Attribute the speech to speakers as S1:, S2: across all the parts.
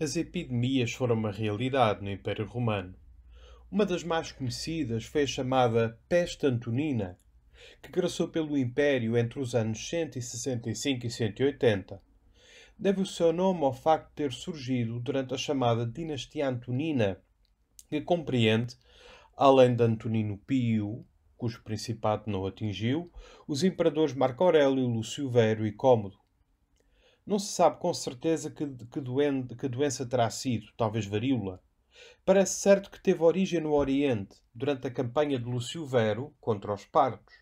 S1: As epidemias foram uma realidade no Império Romano. Uma das mais conhecidas foi a chamada Peste Antonina, que graçou pelo Império entre os anos 165 e 180. Deve o seu nome ao facto de ter surgido durante a chamada Dinastia Antonina, que compreende, além de Antonino Pio, cujo principado não atingiu, os imperadores Marco Aurélio, Lúcio Vero e Cômodo. Não se sabe com certeza que, que, que doença terá sido, talvez varíola. Parece certo que teve origem no Oriente, durante a campanha de Lúcio Vero contra os partos.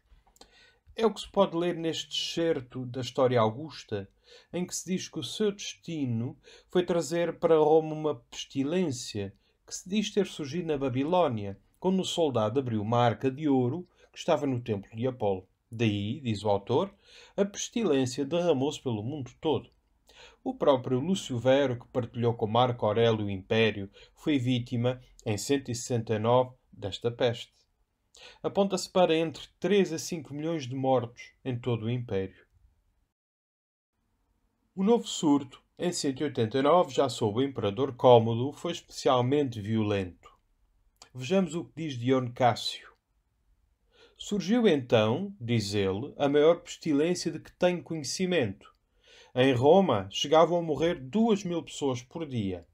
S1: É o que se pode ler neste excerto da história augusta, em que se diz que o seu destino foi trazer para Roma uma pestilência que se diz ter surgido na Babilónia, quando o soldado abriu uma arca de ouro que estava no templo de Apolo. Daí, diz o autor, a pestilência derramou-se pelo mundo todo. O próprio Lúcio Vero, que partilhou com Marco Aurélio o império, foi vítima, em 169, desta peste. Aponta-se para entre 3 a 5 milhões de mortos em todo o império. O novo surto, em 189, já sob o imperador Cómodo, foi especialmente violento. Vejamos o que diz Dion Cássio. Surgiu então, diz ele, a maior pestilência de que tenho conhecimento, em Roma chegavam a morrer duas mil pessoas por dia.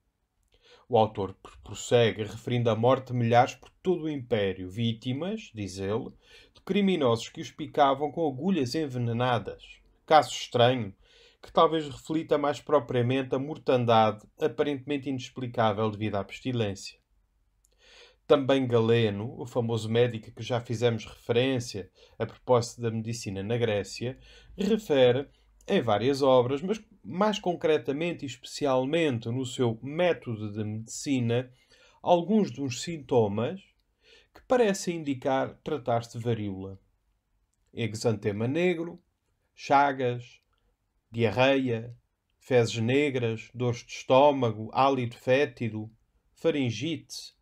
S1: O autor prossegue referindo a morte de milhares por todo o império, vítimas, diz ele, de criminosos que os picavam com agulhas envenenadas. Caso estranho, que talvez reflita mais propriamente a mortandade aparentemente inexplicável devido à pestilência. Também Galeno, o famoso médico que já fizemos referência a propósito da medicina na Grécia, refere em várias obras, mas mais concretamente e especialmente no seu método de medicina, alguns dos sintomas que parecem indicar tratar-se de varíola. Exantema negro, chagas, diarreia, fezes negras, dores de estômago, hálito fétido, faringite.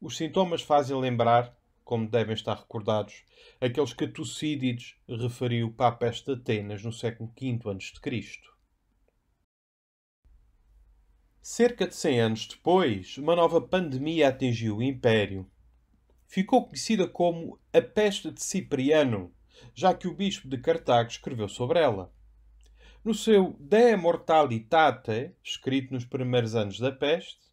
S1: Os sintomas fazem lembrar como devem estar recordados, aqueles que Tucídides referiu para a peste de Atenas no século V a.C. Cerca de 100 anos depois, uma nova pandemia atingiu o Império. Ficou conhecida como a Peste de Cipriano, já que o bispo de Cartago escreveu sobre ela. No seu De Mortalitate, escrito nos primeiros anos da peste,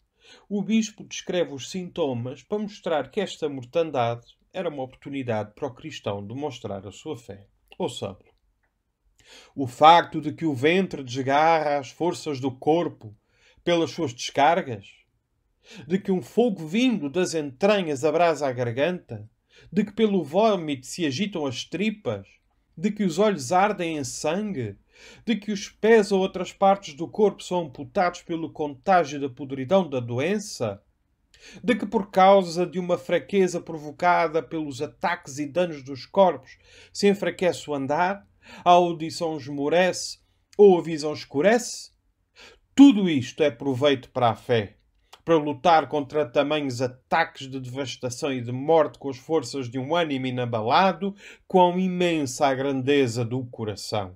S1: o bispo descreve os sintomas para mostrar que esta mortandade era uma oportunidade para o cristão demonstrar a sua fé. Ouçamos. O facto de que o ventre desgarra as forças do corpo pelas suas descargas, de que um fogo vindo das entranhas abrasa a garganta, de que pelo vômito se agitam as tripas, de que os olhos ardem em sangue, de que os pés ou outras partes do corpo são amputados pelo contágio da podridão da doença, de que por causa de uma fraqueza provocada pelos ataques e danos dos corpos se enfraquece o andar, a audição esmorece ou a visão escurece? Tudo isto é proveito para a fé, para lutar contra tamanhos ataques de devastação e de morte com as forças de um ânimo inabalado, quão imensa a grandeza do coração!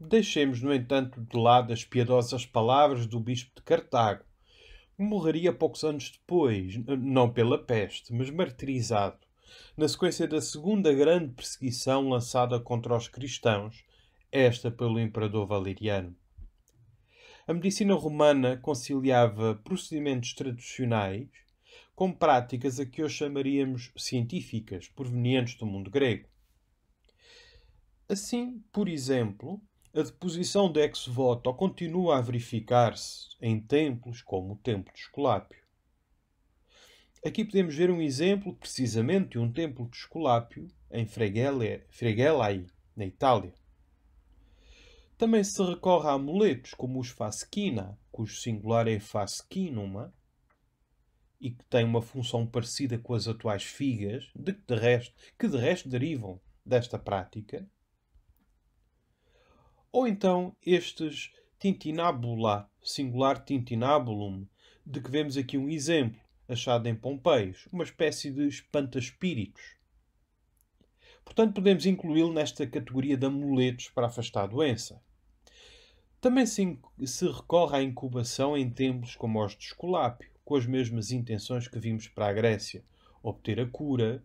S1: Deixemos, no entanto, de lado as piedosas palavras do bispo de Cartago. Morreria poucos anos depois, não pela peste, mas martirizado, na sequência da segunda grande perseguição lançada contra os cristãos, esta pelo imperador Valeriano. A medicina romana conciliava procedimentos tradicionais com práticas a que hoje chamaríamos científicas, provenientes do mundo grego. Assim, por exemplo, a deposição de ex voto continua a verificar-se em templos como o Templo de Esculápio. Aqui podemos ver um exemplo precisamente de um templo de Esculápio em Fregelai, na Itália. Também se recorre a amuletos como os fascina, cujo singular é fascinuma, e que tem uma função parecida com as atuais figas, de que, de resto, que de resto derivam desta prática ou então estes tintinábula, singular tintinábulum, de que vemos aqui um exemplo, achado em Pompeios, uma espécie de espanta-espíritos. Portanto, podemos incluí-lo nesta categoria de amuletos para afastar a doença. Também se, se recorre à incubação em templos como os de Esculápio, com as mesmas intenções que vimos para a Grécia, obter a cura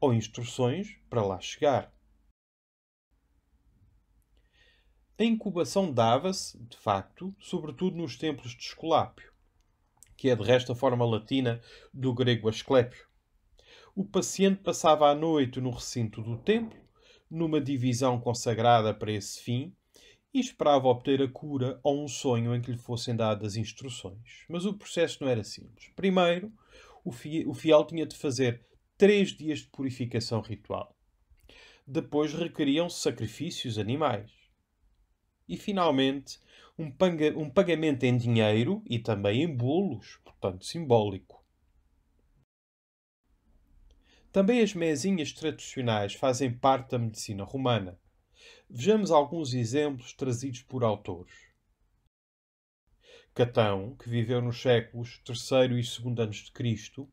S1: ou instruções para lá chegar. A incubação dava-se, de facto, sobretudo nos templos de Esculápio, que é de resto a forma latina do grego Asclépio. O paciente passava a noite no recinto do templo, numa divisão consagrada para esse fim, e esperava obter a cura ou um sonho em que lhe fossem dadas instruções. Mas o processo não era simples. Primeiro, o fiel tinha de fazer três dias de purificação ritual. Depois requeriam sacrifícios animais. E finalmente, um, um pagamento em dinheiro e também em bolos, portanto simbólico. Também as mesinhas tradicionais fazem parte da medicina romana. Vejamos alguns exemplos trazidos por autores. Catão, que viveu nos séculos III e II anos de Cristo,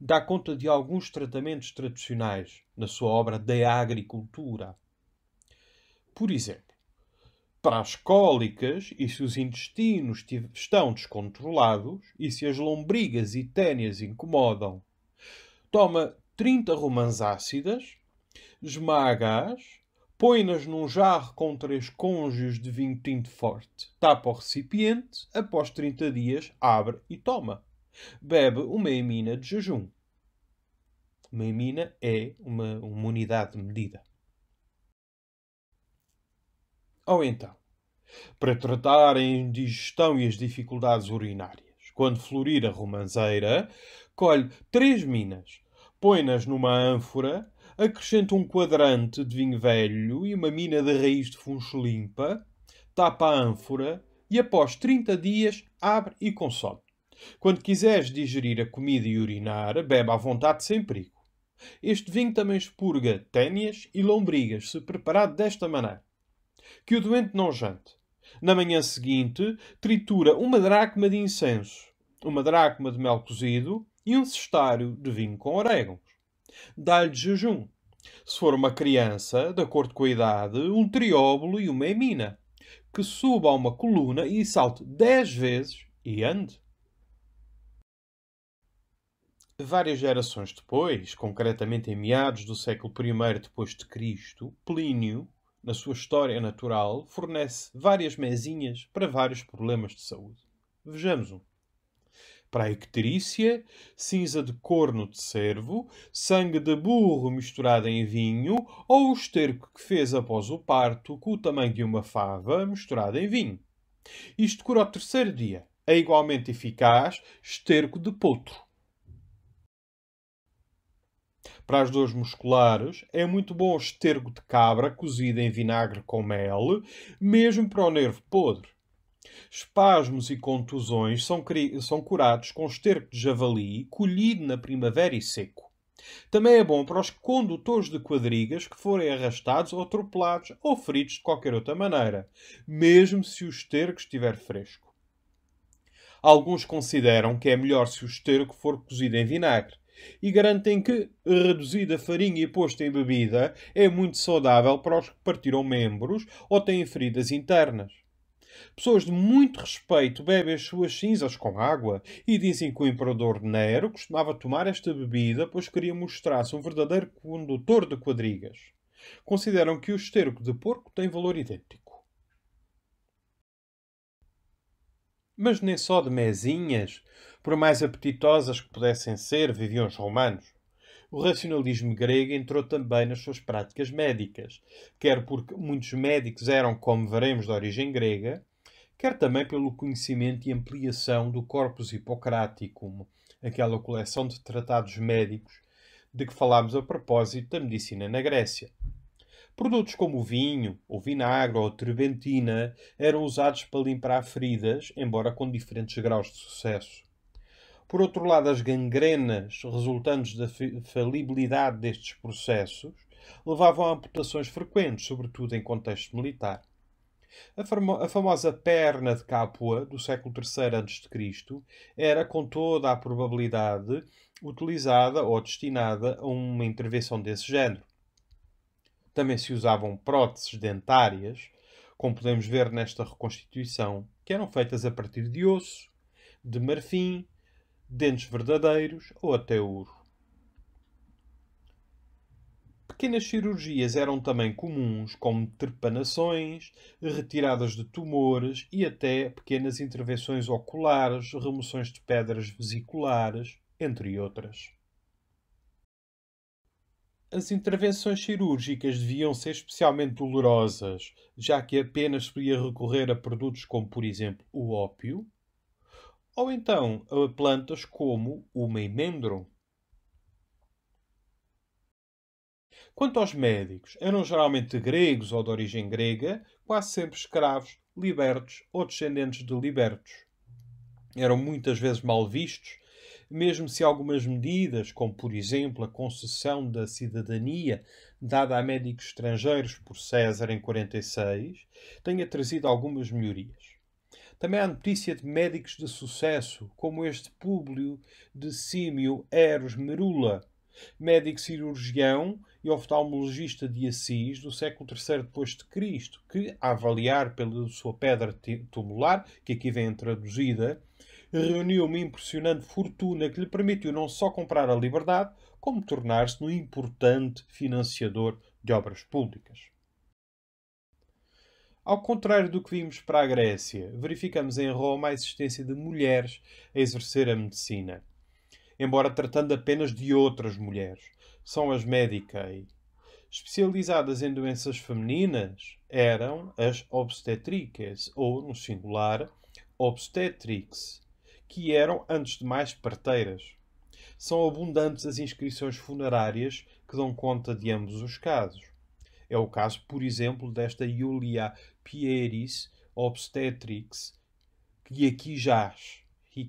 S1: dá conta de alguns tratamentos tradicionais na sua obra De Agricultura. Por exemplo, para as cólicas e se os intestinos estão descontrolados e se as lombrigas e tênias incomodam. Toma 30 romãs ácidas, esmaga-as, põe-nas num jarro com 3 cônjuges de vinho tinto forte, tapa o recipiente, após 30 dias abre e toma. Bebe uma emina de jejum. Uma emina é uma, uma unidade de medida. Ou então, para tratar a indigestão e as dificuldades urinárias, quando florir a romanceira, colhe três minas, põe-nas numa ânfora, acrescenta um quadrante de vinho velho e uma mina de raiz de funcho limpa, tapa a ânfora e após 30 dias abre e consome. Quando quiseres digerir a comida e urinar, bebe à vontade sem perigo. Este vinho também expurga ténias e lombrigas, se preparado desta maneira que o doente não jante. Na manhã seguinte, tritura uma dracma de incenso, uma dracma de mel cozido e um cestário de vinho com orégãos. Dá-lhe jejum. Se for uma criança, de acordo com a idade, um trióbulo e uma emina, que suba a uma coluna e salte dez vezes e ande. Várias gerações depois, concretamente em meados do século I depois de Cristo, Plínio, na sua história natural, fornece várias mesinhas para vários problemas de saúde. Vejamos um. Para a icterícia, cinza de corno de cervo, sangue de burro misturado em vinho ou o esterco que fez após o parto com o tamanho de uma fava misturado em vinho. Isto cura ao terceiro dia. É igualmente eficaz esterco de potro para as dores musculares. É muito bom o estergo de cabra cozido em vinagre com mel, mesmo para o nervo podre. Espasmos e contusões são, são curados com esterco de javali colhido na primavera e seco. Também é bom para os condutores de quadrigas que forem arrastados ou atropelados ou feridos de qualquer outra maneira, mesmo se o esterco estiver fresco. Alguns consideram que é melhor se o esterco for cozido em vinagre, e garantem que, reduzida a farinha e posta em bebida, é muito saudável para os que partiram membros ou têm feridas internas. Pessoas de muito respeito bebem as suas cinzas com água e dizem que o imperador Nero costumava tomar esta bebida pois queria mostrar-se um verdadeiro condutor de quadrigas. Consideram que o esterco de porco tem valor idêntico. Mas nem só de mesinhas por mais apetitosas que pudessem ser, viviam os romanos. O racionalismo grego entrou também nas suas práticas médicas, quer porque muitos médicos eram, como veremos, de origem grega, quer também pelo conhecimento e ampliação do Corpus Hippocráticum, aquela coleção de tratados médicos de que falámos a propósito da medicina na Grécia. Produtos como o vinho, o vinagre ou a trebentina eram usados para limpar feridas, embora com diferentes graus de sucesso. Por outro lado, as gangrenas resultantes da falibilidade destes processos levavam a amputações frequentes, sobretudo em contexto militar. A, a famosa perna de Capua, do século III a.C., era, com toda a probabilidade, utilizada ou destinada a uma intervenção desse género. Também se usavam próteses dentárias, como podemos ver nesta reconstituição, que eram feitas a partir de osso, de marfim, dentes verdadeiros ou até ouro. Pequenas cirurgias eram também comuns, como trepanações, retiradas de tumores e até pequenas intervenções oculares, remoções de pedras vesiculares, entre outras. As intervenções cirúrgicas deviam ser especialmente dolorosas, já que apenas se podia recorrer a produtos como, por exemplo, o ópio, ou então eh, plantas como o meimendro. Quanto aos médicos, eram geralmente gregos ou de origem grega, quase sempre escravos, libertos ou descendentes de libertos. Eram muitas vezes mal vistos, mesmo se algumas medidas, como por exemplo a concessão da cidadania dada a médicos estrangeiros por César em 46, tenha trazido algumas melhorias. Também há notícia de médicos de sucesso, como este Públio de Símio Eros Merula, médico cirurgião e oftalmologista de Assis do século III d.C., que, a avaliar pela sua pedra tumular, que aqui vem traduzida, reuniu uma impressionante fortuna que lhe permitiu não só comprar a liberdade, como tornar-se um importante financiador de obras públicas. Ao contrário do que vimos para a Grécia, verificamos em Roma a existência de mulheres a exercer a medicina, embora tratando apenas de outras mulheres. São as Medicae. Especializadas em doenças femininas eram as obstetriques, ou, no singular, obstetrix, que eram, antes de mais, parteiras. São abundantes as inscrições funerárias que dão conta de ambos os casos. É o caso, por exemplo, desta Iulia Pieris Obstetrix, que aqui jaz e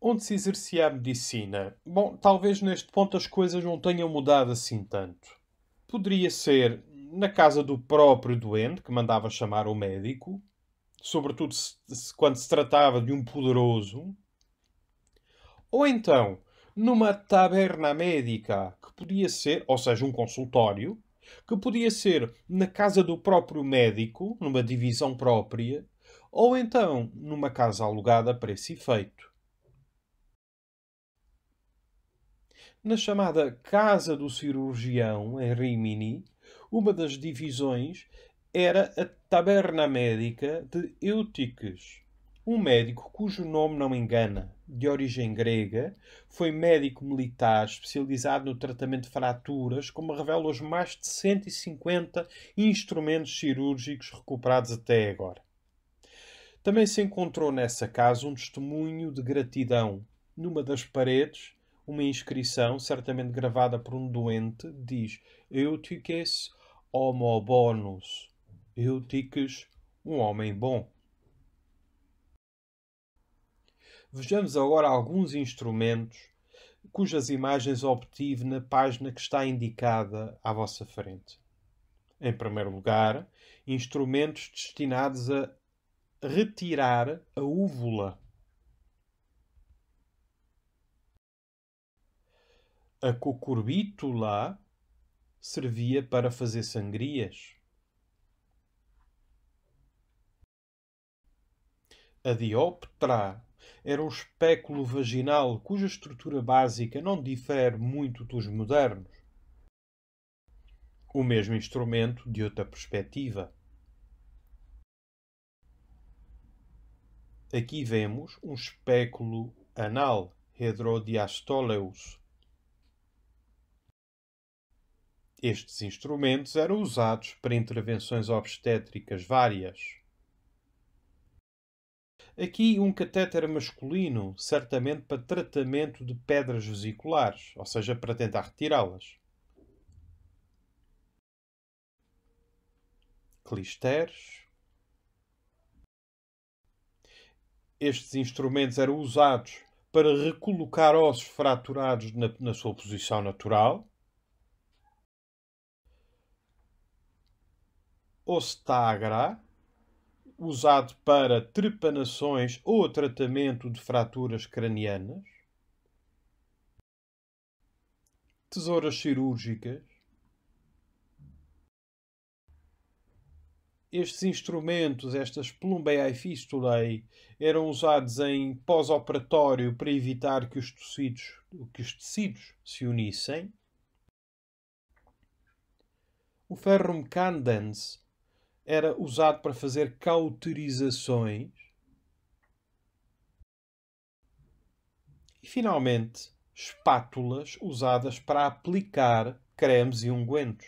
S1: Onde se exercia a medicina? Bom, talvez neste ponto as coisas não tenham mudado assim tanto. Poderia ser na casa do próprio doente, que mandava chamar o médico, sobretudo se, se, quando se tratava de um poderoso, ou então numa taberna médica, que podia ser, ou seja, um consultório, que podia ser na casa do próprio médico, numa divisão própria, ou então numa casa alugada para esse efeito. Na chamada Casa do Cirurgião, em Rimini, uma das divisões era a Taberna Médica de Eutiques, um médico cujo nome não engana, de origem grega, foi médico militar especializado no tratamento de fraturas, como revelam os mais de 150 instrumentos cirúrgicos recuperados até agora. Também se encontrou nessa casa um testemunho de gratidão. Numa das paredes, uma inscrição, certamente gravada por um doente, diz Eutiques homo bonus. Eutiques, um homem bom. Vejamos agora alguns instrumentos cujas imagens obtive na página que está indicada à vossa frente. Em primeiro lugar, instrumentos destinados a retirar a úvula. A cucurbítula servia para fazer sangrias. A dioptra era um espéculo vaginal, cuja estrutura básica não difere muito dos modernos. O mesmo instrumento de outra perspectiva. Aqui vemos um espéculo anal, Hedrodiastoleus. Estes instrumentos eram usados para intervenções obstétricas várias. Aqui um catéter masculino, certamente para tratamento de pedras vesiculares, ou seja, para tentar retirá-las. Clisteres. Estes instrumentos eram usados para recolocar ossos fraturados na, na sua posição natural. Ostagra usado para trepanações ou tratamento de fraturas cranianas, tesouras cirúrgicas. Estes instrumentos, estas plumbei fistulae, eram usados em pós-operatório para evitar que os, tecidos, que os tecidos se unissem. O ferrum candens era usado para fazer cauterizações. E, finalmente, espátulas usadas para aplicar cremes e ungüentos.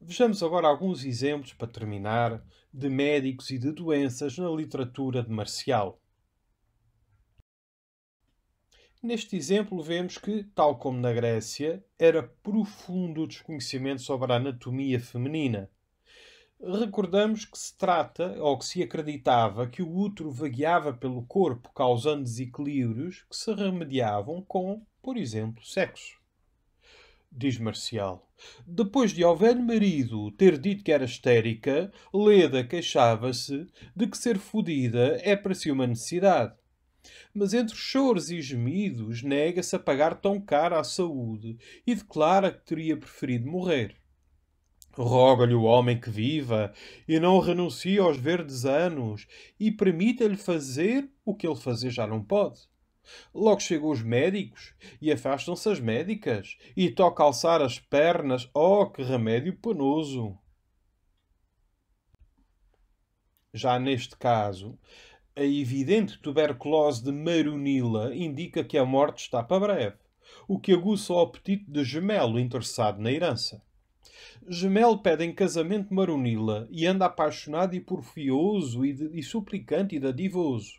S1: Vejamos agora alguns exemplos, para terminar, de médicos e de doenças na literatura de Marcial. Neste exemplo, vemos que, tal como na Grécia, era profundo o desconhecimento sobre a anatomia feminina. Recordamos que se trata, ou que se acreditava, que o útero vagueava pelo corpo, causando desequilíbrios que se remediavam com, por exemplo, sexo. Diz Marcial. Depois de ao velho marido ter dito que era histérica, Leda queixava-se de que ser fodida é para si uma necessidade mas entre choros e gemidos, nega-se a pagar tão caro à saúde e declara que teria preferido morrer. Roga-lhe o homem que viva e não renuncie aos verdes anos e permita-lhe fazer o que ele fazer já não pode. Logo chegam os médicos e afastam-se as médicas e toca alçar as pernas. Oh, que remédio penoso! Já neste caso, a evidente tuberculose de Marunila indica que a morte está para breve, o que aguça o apetite de Gemelo interessado na herança. Gemelo pede em casamento Marunila e anda apaixonado e porfioso e, de, e suplicante e dadivoso.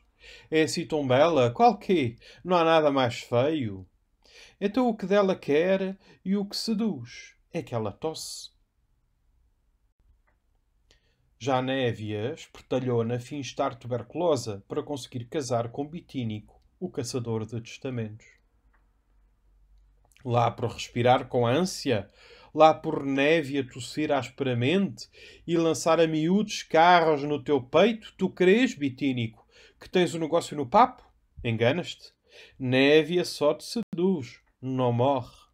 S1: É assim tão bela, qual que? Não há nada mais feio. Então o que dela quer e o que seduz é que ela tosse já Névia na fim estar tuberculosa para conseguir casar com Bitínico, o caçador de testamentos. Lá por respirar com ânsia, lá por Névia tossir asperamente e lançar a miúdos carros no teu peito, tu crês, Bitínico, que tens o um negócio no papo? Enganas-te. Névia só te seduz, não morre.